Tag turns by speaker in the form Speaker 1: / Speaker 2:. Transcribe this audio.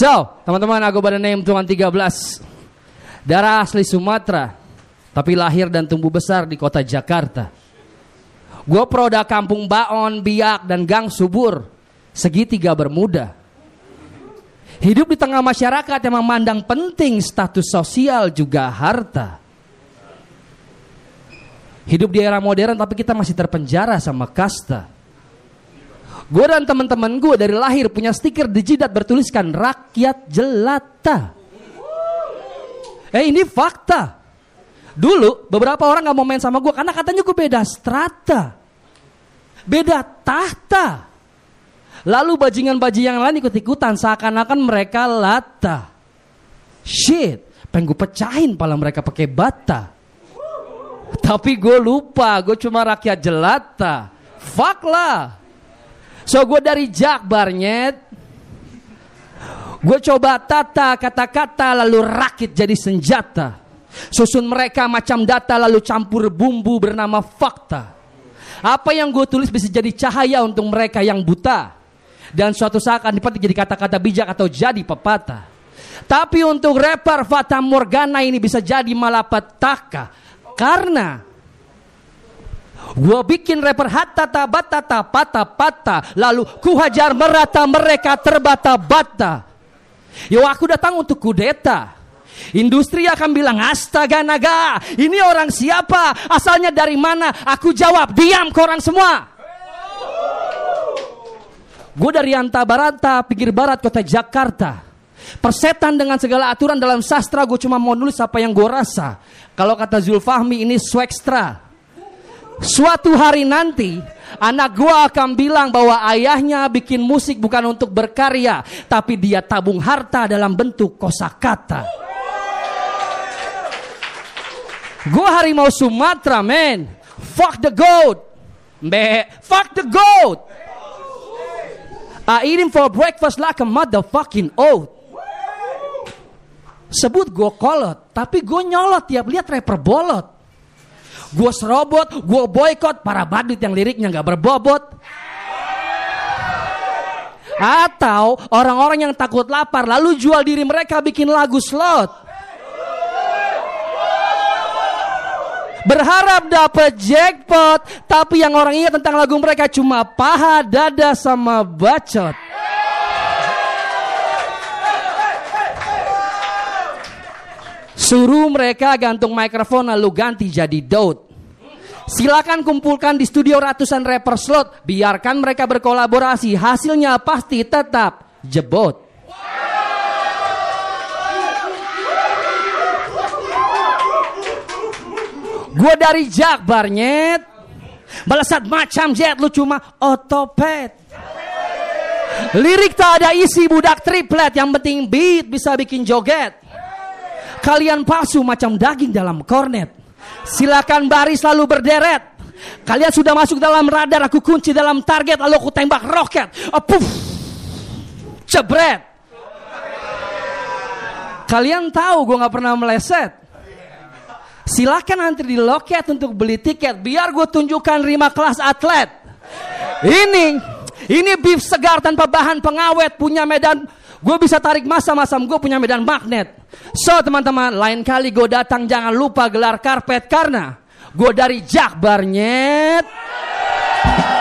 Speaker 1: So, teman-teman, aku pada name Tuhan 13. Darah asli Sumatera, tapi lahir dan tumbuh besar di kota Jakarta. Gue proda kampung Baon, Biak, dan Gang Subur. Segitiga bermuda. Hidup di tengah masyarakat yang memandang penting status sosial juga harta. Hidup di era modern tapi kita masih terpenjara sama kasta. Gue dan teman-teman gue dari lahir punya stiker di jidat bertuliskan rakyat jelata. Eh ini fakta. Dulu beberapa orang gak mau main sama gue karena katanya gue beda strata. Beda tahta. Lalu bajingan-bajingan lain ikut-ikutan seakan-akan mereka lata. Shit, pengen gue pecahin pala mereka pakai bata. Tapi gue lupa, gue cuma rakyat jelata. Fuck lah. So gue dari jakbarnya, Gue coba tata kata-kata lalu rakit jadi senjata. Susun mereka macam data lalu campur bumbu bernama fakta. Apa yang gue tulis bisa jadi cahaya untuk mereka yang buta. Dan suatu saat akan dipetik jadi kata-kata bijak atau jadi pepatah. Tapi untuk rapper Fata Morgana ini bisa jadi malapetaka. Karena Gua bikin rapper hatta tabata tapata pata lalu ku hajar merata mereka terbata-bata. Yo aku datang untuk kudeta. Industri akan bilang astaga naga, ini orang siapa? Asalnya dari mana? Aku jawab, diam korang semua. Gue dari anta Antabaranta, pinggir barat kota Jakarta. Persetan dengan segala aturan dalam sastra, gue cuma mau nulis apa yang gue rasa. Kalau kata Zulfahmi ini swekstra. Suatu hari nanti, anak gua akan bilang bahwa ayahnya bikin musik bukan untuk berkarya, tapi dia tabung harta dalam bentuk kosakata. Gua harimau Sumatera, men. Fuck the goat. Be, fuck the goat. I eat him for breakfast like a motherfucking oat. Sebut gua kolot, tapi gua nyolot tiap lihat rapper bolot gue serobot, gue boykot para badut yang liriknya gak berbobot. Atau orang-orang yang takut lapar lalu jual diri mereka bikin lagu slot. Berharap dapat jackpot, tapi yang orang ingat tentang lagu mereka cuma paha, dada, sama bacot. Suruh mereka gantung mikrofon lalu ganti jadi Daud. Silakan kumpulkan di studio ratusan rapper slot, biarkan mereka berkolaborasi, hasilnya pasti tetap jebot. Gue dari Jakbar, nyet. Balasat macam jet, lu cuma otopet. Lirik tak ada isi budak triplet, yang penting beat bisa bikin joget. Kalian palsu macam daging dalam kornet. Silakan baris lalu berderet. Kalian sudah masuk dalam radar, aku kunci dalam target, lalu aku tembak roket. Puff. cebret. Kalian tahu gue gak pernah meleset. Silakan antri di loket untuk beli tiket. Biar gue tunjukkan rima kelas atlet. Ini, ini beef segar tanpa bahan pengawet punya Medan Gue bisa tarik masa-masam gue punya medan magnet. So teman-teman, lain kali gue datang jangan lupa gelar karpet karena gue dari Yeah.